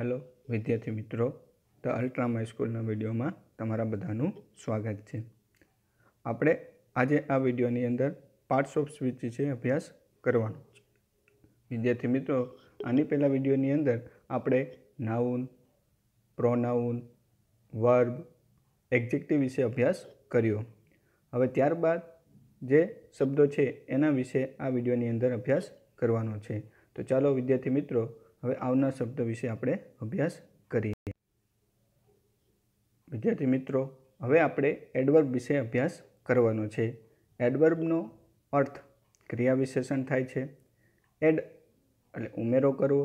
hello વિદ્યાર્થી મિત્રો the અલ્ટ્રામા my સ્કૂલના વિડીયોમાં તમારા બધાનું સ્વાગત છે આપણે આજે આ વિડીયોની અંદર પાર્ટ્સ ઓફ સ્પીચ વિશે અભ્યાસ કરવાનો વિદ્યાર્થી મિત્રો આની પહેલાં વિડીયોની અંદર આપણે નાઉન પ્રોનાઉન વર્બ એક્ઝેક્ટિવ વિશે અભ્યાસ કર્યો હવે ત્યારબાદ જે શબ્દો છે એના વિશે આ વિડીયોની અંદર અભ્યાસ કરવાનો છે તો ચાલો વિદ્યાર્થી મિત્રો હવે આવનાર શબ્દ વિશે આપણે અભ્યાસ કરીએ વિદ્યાર્થી મિત્રો હવે આપણે એડવર્બ વિશે અભ્યાસ કરવાનો છે એડવર્બનો અર્થ ક્રિયા વિશેષણ થાય છે એડ એટલે ઉમેરો કરવો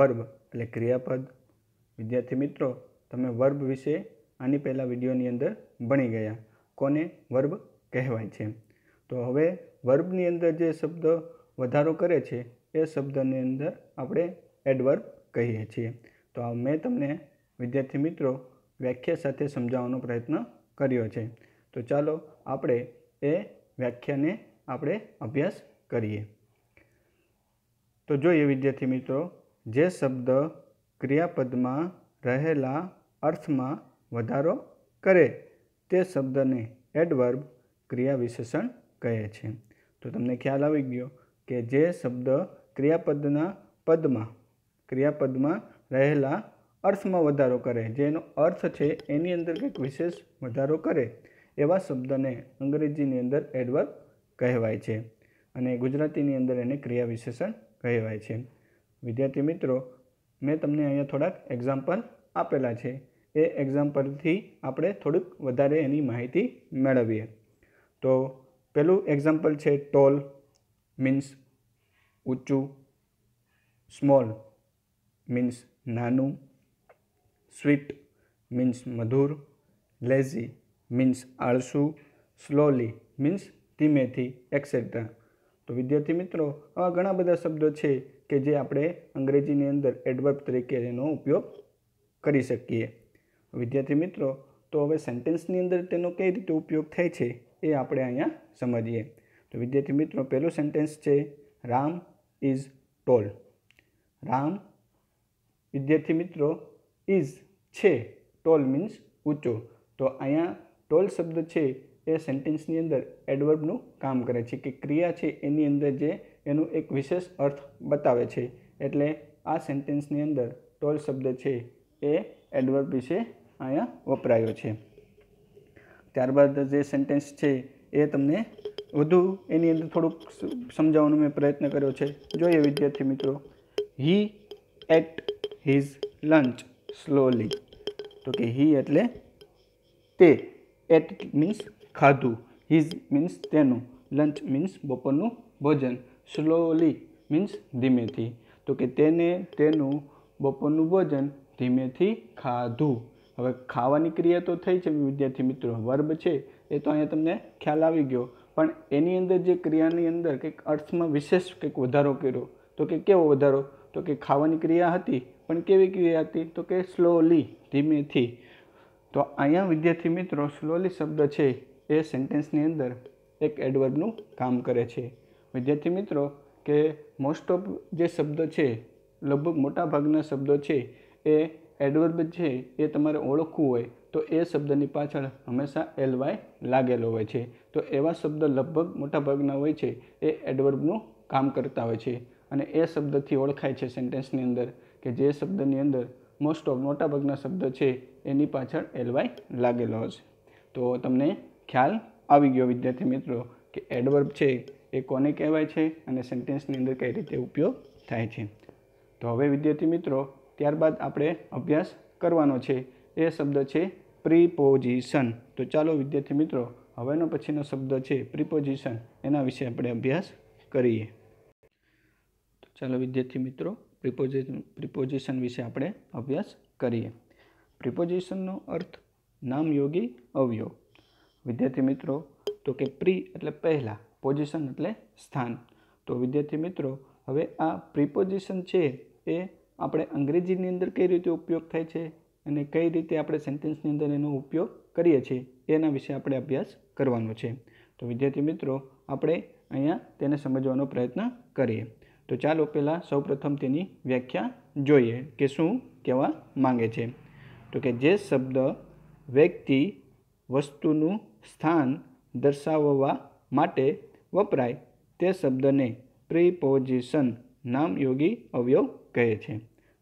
વર્બ એટલે ક્રિયાપદ વિદ્યાર્થી મિત્રો તમે વર્બ વિશે આની પહેલાં વિડીયોની અંદર ભણી ગયા કોને વર્બ કહેવાય છે તો હવે વર્બની અંદર જે શબ્દ વધારો કરે છે એ શબ્દની અંદર આપણે એડવર્બ કહીએ છીએ તો મેં તમને વિદ્યાર્થી મિત્રો વ્યાખ્યા સાથે સમજાવવાનો પ્રયત્ન કર્યો છે તો ચાલો આપણે એ વ્યાખ્યાને આપણે અભ્યાસ કરીએ તો જોઈએ વિદ્યાર્થી મિત્રો જે શબ્દ ક્રિયાપદમાં રહેલા અર્થમાં વધારો કરે તે શબ્દને એડવર્બ ક્રિયા વિશેષણ કહે છે તો તમને ખ્યાલ આવી ગયો કે જે શબ્દ ક્રિયાપદના પદમાં ક્રિયાપદમાં રહેલા અર્થમાં વધારો કરે જેનો અર્થ છે એની અંદર કંઈક વિશેષ વધારો કરે એવા શબ્દને અંગ્રેજીની અંદર એડવર્ક કહેવાય છે અને ગુજરાતીની અંદર એને ક્રિયા વિશેષણ કહેવાય છે વિદ્યાર્થી મિત્રો મેં તમને અહીંયા થોડાક એક્ઝામ્પલ આપેલા છે એ એક્ઝામ્પલથી આપણે થોડુંક વધારે એની માહિતી મેળવીએ તો પહેલું એક્ઝામ્પલ છે ટોલ મીન્સ ઊંચું સ્મોલ મીન્સ નાનું સ્વીટ મીન્સ મધુર લેઝી મીન્સ આળસુ સ્લોલી મીન્સ ધીમેથી એક્સેટ્રા તો વિદ્યાર્થી મિત્રો આવા ઘણા બધા શબ્દો છે કે જે આપણે અંગ્રેજીની અંદર એડવર્બ તરીકે એનો ઉપયોગ કરી શકીએ વિદ્યાર્થી મિત્રો તો હવે સેન્ટેન્સની અંદર તેનો કઈ રીતે ઉપયોગ થાય છે એ આપણે અહીંયા સમજીએ તો વિદ્યાર્થી મિત્રો પહેલું સેન્ટેન્સ છે રામ ઇઝ ટોલ રામ વિદ્યાર્થી મિત્રો ઇઝ છે ટોલ મીન્સ ઊંચો તો અહીંયા ટોલ શબ્દ છે એ સેન્ટેન્સની અંદર એડવર્બનું કામ કરે છે કે ક્રિયા છે એની અંદર જે એનું એક વિશેષ અર્થ બતાવે છે એટલે આ સેન્ટેન્સની અંદર ટોલ શબ્દ છે એ એડવર્બ વિશે અહીંયા વપરાયો છે ત્યારબાદ જે સેન્ટેન્સ છે એ તમને વધુ એની અંદર થોડુંક સમજાવવાનો મેં પ્રયત્ન કર્યો છે જોઈએ વિદ્યાર્થી મિત્રો he ate his lunch slowly તો કે હી એટલે તે એટ મીન્સ ખાધું હિઝ મીન્સ તેનું લંચ મીન્સ બપોરનું ભોજન સ્લોલી મીન્સ ધીમેથી તો કે તેને તેનું બપોરનું ભોજન ધીમેથી ખાધું હવે ખાવાની ક્રિયા તો થઈ છે વિદ્યાર્થી મિત્રો વર્બ છે એ તો અહીંયા તમને ખ્યાલ આવી ગયો પણ એની અંદર જે ક્રિયાની અંદર કંઈક અર્થમાં વિશેષ કંઈક વધારો કર્યો તો કે કેવો વધારો તો કે ખાવાની ક્રિયા હતી પણ કેવી ક્રિયા હતી તો કે સ્લોલી ધીમેથી તો અહીંયા વિદ્યાર્થી મિત્રો સ્લોલી શબ્દ છે એ સેન્ટેન્સની અંદર એક એડવર્બનું કામ કરે છે વિદ્યાર્થી મિત્રો કે મોસ્ટ ઓફ જે શબ્દ છે લગભગ મોટાભાગના શબ્દો છે એ એડવર્બ છે એ તમારે ઓળખવું હોય તો એ શબ્દની પાછળ હંમેશા એલ વાય લાગેલો હોય છે તો એવા શબ્દ લગભગ મોટાભાગના હોય છે એ એડવર્બનું કામ કરતા હોય છે અને એ શબ્દથી ઓળખાય છે સેન્ટેન્સની અંદર કે જે શબ્દની અંદર મોસ્ટ ઓફ મોટાભાગના શબ્દ છે એની પાછળ એલવાય લાગેલો હશે તો તમને ખ્યાલ આવી ગયો વિદ્યાર્થી મિત્રો કે એડવર્બ છે એ કોને કહેવાય છે અને સેન્ટેન્સની અંદર કઈ રીતે ઉપયોગ થાય છે તો હવે વિદ્યાર્થી મિત્રો ત્યારબાદ આપણે અભ્યાસ કરવાનો છે એ શબ્દ છે પ્રિપોઝિશન તો ચાલો વિદ્યાર્થી મિત્રો હવેનો પછીનો શબ્દ છે પ્રિપોઝિશન એના વિશે આપણે અભ્યાસ કરીએ તો ચાલો વિદ્યાર્થી મિત્રો પ્રિપોઝિશન પ્રિપોઝિશન વિશે આપણે અભ્યાસ કરીએ પ્રિપોઝિશનનો અર્થ નામ યોગી અવયવ વિદ્યાર્થી મિત્રો તો કે પ્રી એટલે પહેલાં પોઝિશન એટલે સ્થાન તો વિદ્યાર્થી મિત્રો હવે આ પ્રિપોઝિશન છે એ આપણે અંગ્રેજીની અંદર કઈ રીતે ઉપયોગ થાય છે અને કઈ રીતે આપણે સેન્ટેન્સની અંદર એનો ઉપયોગ કરીએ છીએ એના વિશે આપણે અભ્યાસ કરવાનો છે તો વિદ્યાર્થી મિત્રો આપણે અહીંયા તેને સમજવાનો પ્રયત્ન કરીએ તો ચાલો પહેલાં સૌપ્રથમ તેની વ્યાખ્યા જોઈએ કે શું કહેવા માંગે છે તો કે જે શબ્દ વ્યક્તિ વસ્તુનું સ્થાન દર્શાવવા માટે વપરાય તે શબ્દને પ્રિપોઝિશન નામયોગી અવયવ કહે છે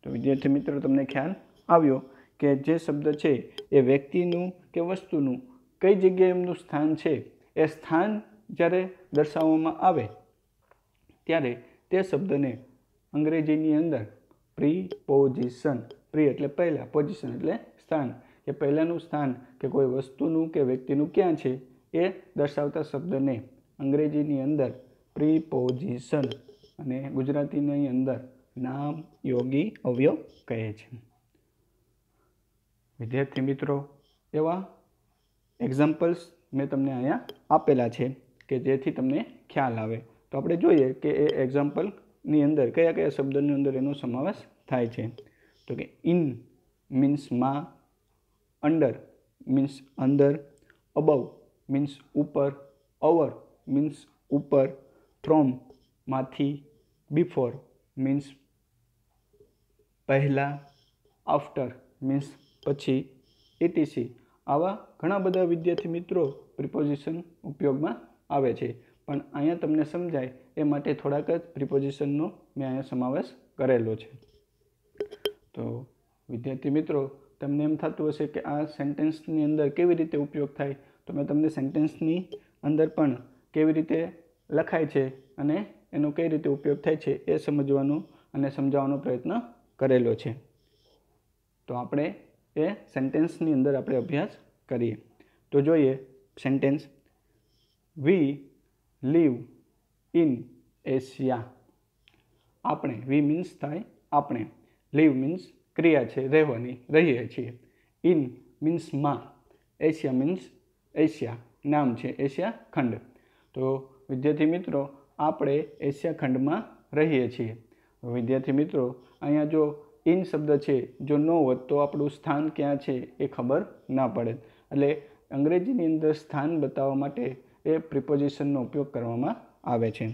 તો વિદ્યાર્થી મિત્રો તમને ખ્યાલ આવ્યો કે જે શબ્દ છે એ વ્યક્તિનું કે વસ્તુનું કઈ જગ્યાએ એમનું સ્થાન છે એ સ્થાન જ્યારે દર્શાવવામાં આવે ત્યારે તે શબ્દને અંગ્રેજીની અંદર પ્રીપોઝિશન પ્રી એટલે પહેલાં પોઝિશન એટલે સ્થાન કે પહેલાંનું સ્થાન કે કોઈ વસ્તુનું કે વ્યક્તિનું ક્યાં છે એ દર્શાવતા શબ્દને અંગ્રેજીની અંદર પ્રીપોઝિશન અને ગુજરાતીની અંદર નામ યોગી અવયવ કહે છે વિદ્યાર્થી મિત્રો એવા એક્ઝામ્પલ્સ મેં તમને અહીંયા આપેલા છે કે જેથી તમને ખ્યાલ આવે તો આપણે જોઈએ કે એ એક્ઝામ્પલની અંદર કયા કયા શબ્દની અંદર એનો સમાવેશ થાય છે તો કે ઇન મીન્સ માં અંડર મીન્સ અંદર અબવ મીન્સ ઉપર અવર મીન્સ ઉપર ફ્રોમ માંથી બિફોર મીન્સ પહેલાં આફ્ટર મીન્સ પછી એટીસી આવા ઘણા બધા વિદ્યાર્થી મિત્રો પ્રિપોઝિશન ઉપયોગમાં આવે છે પણ અહીંયા તમને સમજાય એ માટે થોડાક જ પ્રિપોઝિશનનો મેં અહીંયા સમાવેશ કરેલો છે તો વિદ્યાર્થી મિત્રો તમને એમ થતું હશે કે આ સેન્ટેન્સની અંદર કેવી રીતે ઉપયોગ થાય તો મેં તમને સેન્ટેન્સની અંદર પણ કેવી રીતે લખાય છે અને એનો કઈ રીતે ઉપયોગ થાય છે એ સમજવાનો અને સમજાવવાનો પ્રયત્ન કરેલો છે તો આપણે એ સેન્ટેન્સની અંદર આપણે અભ્યાસ કરીએ તો જોઈએ sentence we live in Asia આપણે વી મીન્સ થાય આપણે લીવ મીન્સ ક્રિયા છે રહેવાની રહીએ છીએ ઇન મીન્સ માં એશિયા મીન્સ એશિયા નામ છે એશિયા ખંડ તો વિદ્યાર્થી મિત્રો આપણે એશિયા ખંડમાં રહીએ છીએ વિદ્યાર્થી મિત્રો અહીંયા જો ઇન શબ્દ છે જો ન હોત તો આપણું સ્થાન ક્યાં છે એ ખબર ના પડે એટલે અંગ્રેજીની અંદર સ્થાન બતાવવા માટે એ પ્રિપોઝિશનનો ઉપયોગ કરવામાં આવે છે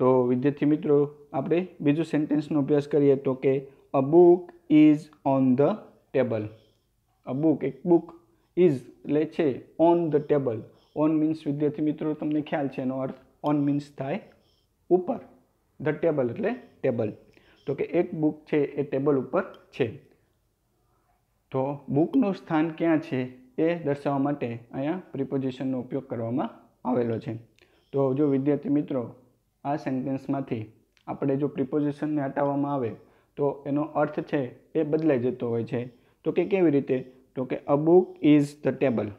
તો વિદ્યાર્થી મિત્રો આપણે બીજું સેન્ટેન્સનો અભ્યાસ કરીએ તો કે a book is on the table a book એક બુક ઇઝ એટલે છે on the table on means વિદ્યાર્થી મિત્રો તમને ખ્યાલ છે એનો અર્થ ઓન મીન્સ થાય ઉપર ધ ટેબલ એટલે ટેબલ તો કે એક બુક છે એ ટેબલ ઉપર છે તો બુકનું સ્થાન ક્યાં છે એ દર્શાવવા માટે અહીંયા પ્રિપોઝિશનનો ઉપયોગ કરવામાં આવેલો છે તો જો વિદ્યાર્થી મિત્રો આ સેન્ટેન્સમાંથી આપણે જો પ્રિપોઝિશનને હટાવવામાં આવે તો એનો અર્થ છે એ બદલાઈ જતો હોય છે તો કે કેવી રીતે તો કે a book is the table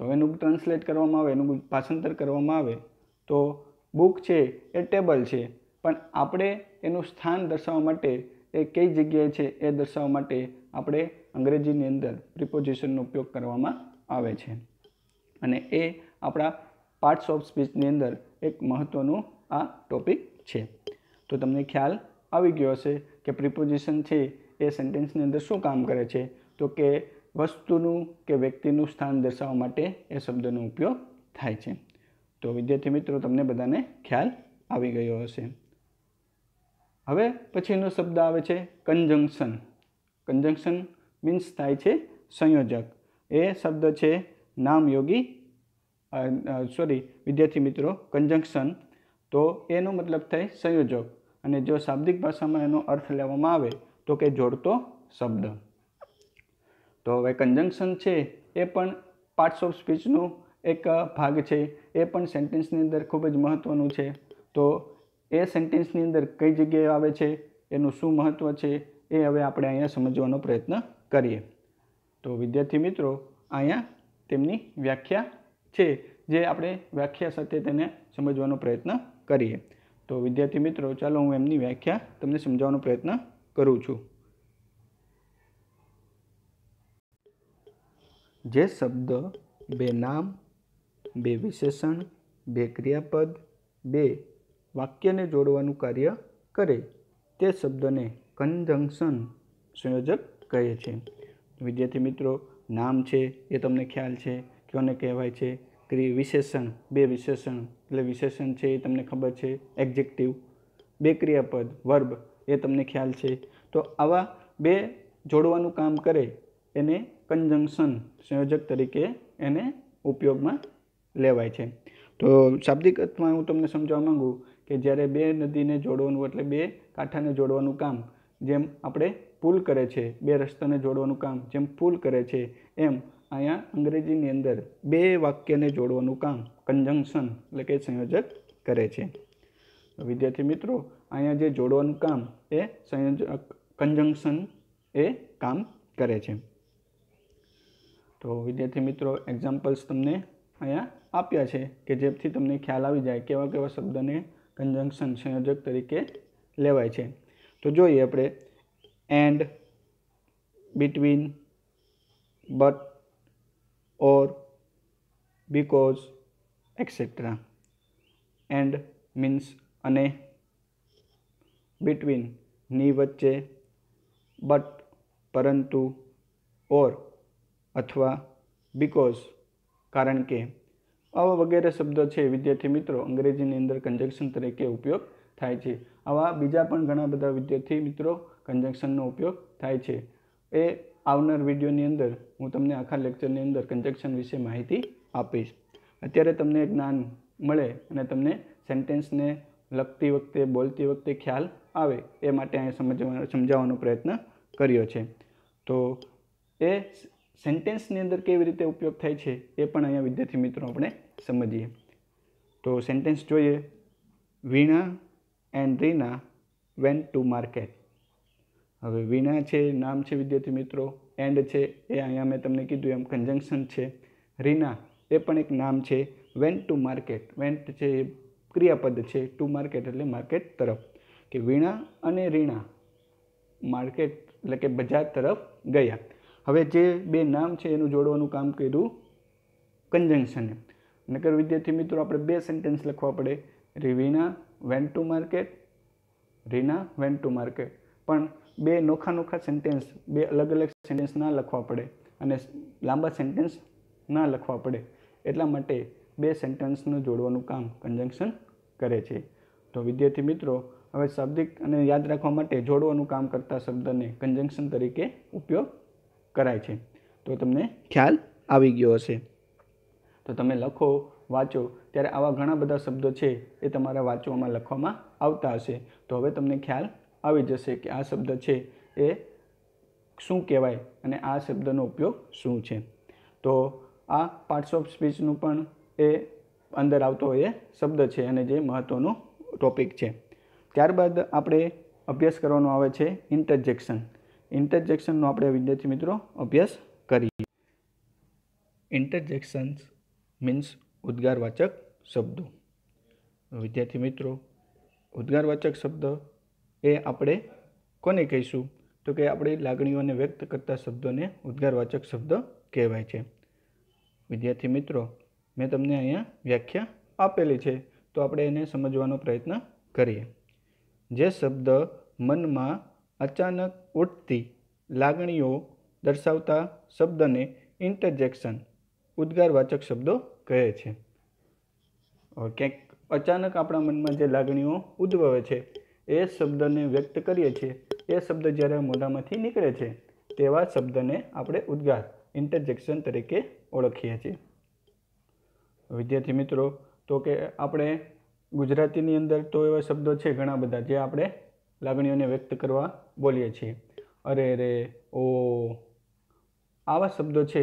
તો એનું ટ્રાન્સલેટ કરવામાં આવે એનું ભાષાંતર કરવામાં આવે તો બુક છે એ ટેબલ છે પણ આપણે એનું સ્થાન દર્શાવવા માટે એ કઈ જગ્યાએ છે એ દર્શાવવા માટે આપણે અંગ્રેજીની અંદર પ્રિપોઝિશનનો ઉપયોગ કરવામાં આવે છે અને એ આપણા પાર્ટ્સ ઓફ સ્પીચની અંદર એક મહત્ત્વનું આ ટોપિક છે તો તમને ખ્યાલ આવી ગયો હશે કે પ્રિપોઝિશન છે એ સેન્ટેન્સની અંદર શું કામ કરે છે તો કે વસ્તુનું કે વ્યક્તિનું સ્થાન દર્શાવવા માટે એ શબ્દનો ઉપયોગ થાય છે તો વિદ્યાર્થી મિત્રો તમને બધાને ખ્યાલ આવી ગયો હશે હવે પછીનો શબ્દ આવે છે કન્જંકશન કન્જંકશન મીન્સ થાય છે સંયોજક એ શબ્દ છે નામયોગી સોરી વિદ્યાર્થી મિત્રો કંજંક્શન તો એનો મતલબ થાય સંયોજક અને જો શાબ્દિક ભાષામાં એનો અર્થ લેવામાં આવે તો કે જોડતો શબ્દ તો હવે કંજંક્શન છે એ પણ પાર્ટ્સ ઓફ સ્પીચનું એક ભાગ છે એ પણ સેન્ટેન્સની અંદર ખૂબ જ મહત્ત્વનું છે તો એ સેન્ટેન્સની અંદર કઈ જગ્યાએ આવે છે એનું શું મહત્ત્વ છે એ હવે આપણે અહીંયા સમજવાનો પ્રયત્ન કરીએ તો વિદ્યાર્થી મિત્રો અહીંયા તેમની વ્યાખ્યા છે જે આપણે વ્યાખ્યા સાથે તેને સમજવાનો પ્રયત્ન કરીએ તો વિદ્યાર્થી મિત્રો ચાલો હું એમની વ્યાખ્યા તમને સમજાવવાનો પ્રયત્ન કરું છું જે શબ્દ બે નામ બે વિશેષણ બે ક્રિયાપદ બે વાક્યને જોડવાનું કાર્ય કરે તે શબ્દને કન્જંક્શન સંયોજક કહે છે વિદ્યાર્થી મિત્રો નામ છે એ તમને ખ્યાલ છે કોને કહેવાય છે ક્રિ વિશેષણ બે વિશેષણ એટલે વિશેષણ છે એ તમને ખબર છે એક્ઝેક્ટિવ બે ક્રિયાપદ વર્બ એ તમને ખ્યાલ છે તો આવા બે જોડવાનું કામ કરે એને કન્જંક્શન સંયોજક તરીકે એને ઉપયોગમાં લેવાય છે તો શાબ્દિક અર્થમાં હું તમને સમજાવવા માગું કે જ્યારે બે નદીને જોડવાનું એટલે બે કાંઠાને જોડવાનું કામ જેમ આપણે પુલ કરે છે બે રસ્તાને જોડવાનું કામ જેમ પુલ કરે છે એમ અહીંયા અંગ્રેજીની અંદર બે વાક્યને જોડવાનું કામ કન્જંકશન એટલે કે સંયોજક કરે છે વિદ્યાર્થી મિત્રો અહીંયા જે જોડવાનું કામ એ સંયોજક કન્જંકશન એ કામ કરે છે તો વિદ્યાર્થી મિત્રો એક્ઝામ્પલ્સ તમને અહીંયા આપ્યા છે કે જેથી તમને ખ્યાલ આવી જાય કેવા કેવા શબ્દને કન્જંકશન સંયોજક તરીકે લેવાય છે તો જોઈએ આપણે and between but or because etc and means અને between ની વચ્ચે but પરંતુ or અથવા because કારણ કે આવા વગેરે શબ્દો છે વિદ્યાર્થી મિત્રો અંગ્રેજીની અંદર કન્જેક્શન તરીકે ઉપયોગ થાય છે આવા બીજા પણ ઘણા બધા વિદ્યાર્થી મિત્રો કન્જેક્શનનો ઉપયોગ થાય છે એ આવનાર વિડીયોની અંદર હું તમને આખા લેક્ચરની અંદર કન્જેક્શન વિશે માહિતી આપીશ અત્યારે તમને જ્ઞાન મળે અને તમને સેન્ટેન્સને લખતી વખતે બોલતી વખતે ખ્યાલ આવે એ માટે અહીં સમજવાનો સમજાવવાનો પ્રયત્ન કર્યો છે તો એ સેન્ટેન્સની અંદર કેવી રીતે ઉપયોગ થાય છે એ પણ અહીંયા વિદ્યાર્થી મિત્રો આપણે સમજીએ તો સેન્ટેન્સ જોઈએ Veena and Reena went to market હવે વિના છે નામ છે વિદ્યાર્થી મિત્રો એન્ડ છે એ અહીંયા મેં તમને કીધું એમ કન્જંકશન છે રીના એ પણ એક નામ છે વેન્ટ ટુ માર્કેટ વેન્ટ છે એ ક્રિયાપદ છે ટુ માર્કેટ એટલે માર્કેટ તરફ કે વીણા અને રીણા માર્કેટ એટલે કે બજાર તરફ ગયા હવે જે બે નામ છે એનું જોડવાનું કામ કર્યું કન્જંક્શને નગર વિદ્યાર્થી મિત્રો આપણે બે સેન્ટેન્સ લખવા પડે રીવીના went to market Reena went to market પણ બે નોખા નોખા સેન્ટેન્સ બે અલગ અલગ સેન્ટેન્સ ના લખવા પડે અને લાંબા સેન્ટેન્સ ના લખવા પડે એટલા માટે બે સેન્ટેન્સનું જોડવાનું કામ કન્જંક્શન કરે છે તો વિદ્યાર્થી મિત્રો હવે શાબ્દિક અને યાદ રાખવા માટે જોડવાનું કામ કરતા શબ્દને કન્જંક્શન તરીકે ઉપયોગ કરાય છે તો તમને ખ્યાલ આવી ગયો હશે તો તમે લખો વાંચો ત્યારે આવા ઘણા બધા શબ્દો છે એ તમારા વાંચવામાં લખવામાં આવતા હશે તો હવે તમને ખ્યાલ આવી જશે કે આ શબ્દ છે એ શું કહેવાય અને આ શબ્દનો ઉપયોગ શું છે તો આ પાર્ટ્સ ઓફ સ્પીચનું પણ એ અંદર આવતો એ શબ્દ છે અને જે મહત્ત્વનો ટોપિક છે ત્યારબાદ આપણે અભ્યાસ કરવાનો આવે છે ઇન્ટરજેક્શન ઇન્ટરજેક્શનનો આપણે વિદ્યાર્થી મિત્રો અભ્યાસ કરીએ ઇન્ટરજેક્શન્સ મીન્સ ઉદ્ગારવાચક શબ્દો વિદ્યાર્થી મિત્રો ઉદ્ગારવાચક શબ્દ એ આપણે કોને કહીશું તો કે આપણે લાગણીઓને વ્યક્ત કરતા શબ્દોને ઉદ્ગારવાચક શબ્દ કહેવાય છે વિદ્યાર્થી મિત્રો મેં તમને અહીંયા વ્યાખ્યા આપેલી છે તો આપણે એને સમજવાનો પ્રયત્ન કરીએ જે શબ્દ મનમાં અચાનક ઉઠતી લાગણીઓ દર્શાવતા શબ્દને ઇન્ટરજેક્શન ઉદ્ગારવાચક શબ્દો કહે છે ક્યાંક અચાનક આપણા મનમાં જે લાગણીઓ ઉદ્ભવે છે એ શબ્દને વ્યક્ત કરીએ છીએ એ શબ્દ જ્યારે મોઢામાંથી નીકળે છે તેવા શબ્દને આપણે ઉદ્ગાર ઇન્ટરજેક્શન તરીકે ઓળખીએ છીએ વિદ્યાર્થી મિત્રો તો કે આપણે ગુજરાતીની અંદર તો એવા શબ્દો છે ઘણા બધા જે આપણે લાગણીઓને વ્યક્ત કરવા બોલીએ છીએ અરે રે ઓ આવા શબ્દો છે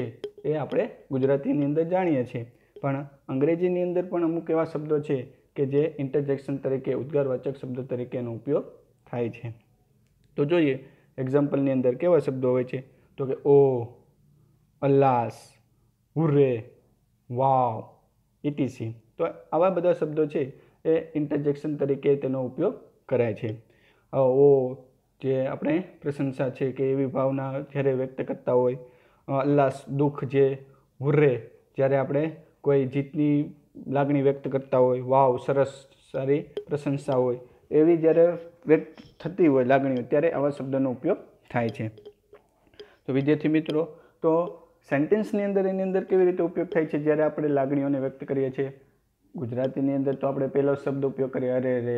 એ આપણે ગુજરાતીની અંદર જાણીએ છીએ પણ અંગ્રેજીની અંદર પણ અમુક એવા શબ્દો છે કે જે ઇન્ટરજેક્શન તરીકે ઉદ્ગારવાચક શબ્દ તરીકેનો ઉપયોગ થાય છે તો જોઈએ એક્ઝામ્પલની અંદર કેવા શબ્દો હોય છે તો કે ઓ અલ્લાસ હુરે વાવ ઇટીસી તો આવા બધા શબ્દો છે એ ઇન્ટરજેક્શન તરીકે તેનો ઉપયોગ કરાય છે ઓ જે આપણે પ્રશંસા છે કે એવી ભાવના જ્યારે વ્યક્ત કરતા હોય અલ્લાસ દુઃખ જે હુર્રે જ્યારે આપણે કોઈ જીતની લાગણી વ્યક્ત કરતા હોય વાવ સરસ સારી પ્રશંસા હોય એવી જ્યારે વ્યક્ત થતી હોય લાગણીઓ ત્યારે આવા શબ્દનો ઉપયોગ થાય છે તો વિદ્યાર્થી મિત્રો તો સેન્ટેન્સની અંદર એની અંદર કેવી રીતે ઉપયોગ થાય છે જ્યારે આપણે લાગણીઓને વ્યક્ત કરીએ છીએ ગુજરાતીની અંદર તો આપણે પહેલો શબ્દ ઉપયોગ કરીએ અરે રે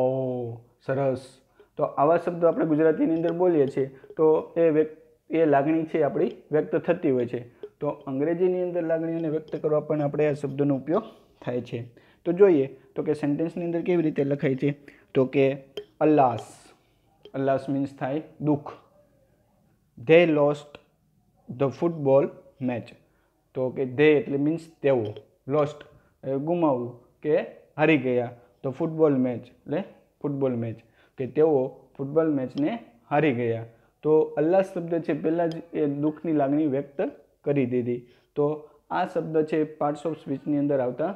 ઓ સરસ તો આવા શબ્દો આપણે ગુજરાતીની અંદર બોલીએ છીએ તો એ વ્યક્ત એ લાગણી છે આપણી વ્યક્ત થતી હોય છે તો અંગ્રેજીની અંદર લાગણીઓને વ્યક્ત કરવા પણ આપણે આ શબ્દનો ઉપયોગ થાય છે તો જોઈએ તો કે સેન્ટેન્સની અંદર કેવી રીતે લખાય છે તો કે અલ્લાસ અલ્લાસ મીન્સ થાય દુઃખ they lost the football match તો કે ધે એટલે મીન્સ તેઓ લોસ્ટ ગુમાવું કે હારી ગયા તો ફૂટબોલ મેચ એટલે ફૂટબોલ મેચ કે તેઓ ફૂટબોલ મેચને હારી ગયા તો અલ્લાસ શબ્દ છે પહેલાં જ એ દુઃખની લાગણી વ્યક્ત કરી દીધી તો આ શબ્દ છે પાર્ટ્સ ઓફ સ્પીચની અંદર આવતા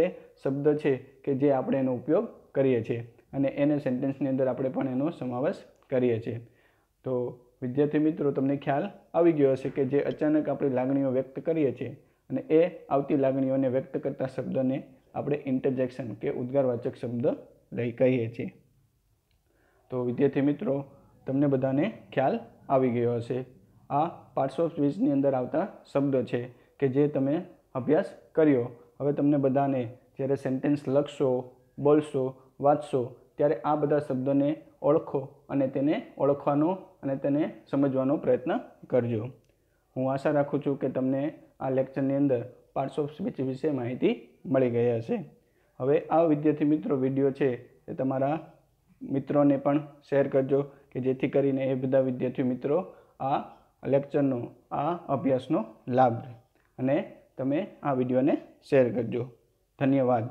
એ શબ્દ છે કે જે આપણે એનો ઉપયોગ કરીએ છીએ અને એને સેન્ટેન્સની અંદર આપણે પણ એનો સમાવેશ કરીએ છીએ તો વિદ્યાર્થી મિત્રો તમને ખ્યાલ આવી ગયો હશે કે જે અચાનક આપણી લાગણીઓ વ્યક્ત કરીએ છીએ અને એ આવતી લાગણીઓને વ્યક્ત કરતા શબ્દને આપણે ઇન્ટરજેક્શન કે ઉદ્ગારવાચક શબ્દ લઈ કહીએ છીએ તો વિદ્યાર્થી મિત્રો તમને બધાને ખ્યાલ આવી ગયો હશે આ પાર્ટ્સ ઓફ સ્પીચની અંદર આવતા શબ્દો છે કે જે તમે અભ્યાસ કર્યો હવે તમને બધાને જ્યારે સેન્ટેન્સ લખશો બોલશો વાંચશો ત્યારે આ બધા શબ્દોને ઓળખો અને તેને ઓળખવાનો અને તેને સમજવાનો પ્રયત્ન કરજો હું આશા રાખું છું કે તમને આ લેક્ચરની અંદર પાર્ટ્સ ઓફ સ્પીચ વિશે માહિતી મળી ગઈ હશે હવે આ વિદ્યાર્થી મિત્રો વિડીયો છે એ તમારા મિત્રોને પણ શેર કરજો કે જેથી કરીને એ બધા વિદ્યાર્થી મિત્રો આ લેક્ચરનો આ અભ્યાસનો લાભ અને તમે આ વિડીયોને શેર કરજો ધન્યવાદ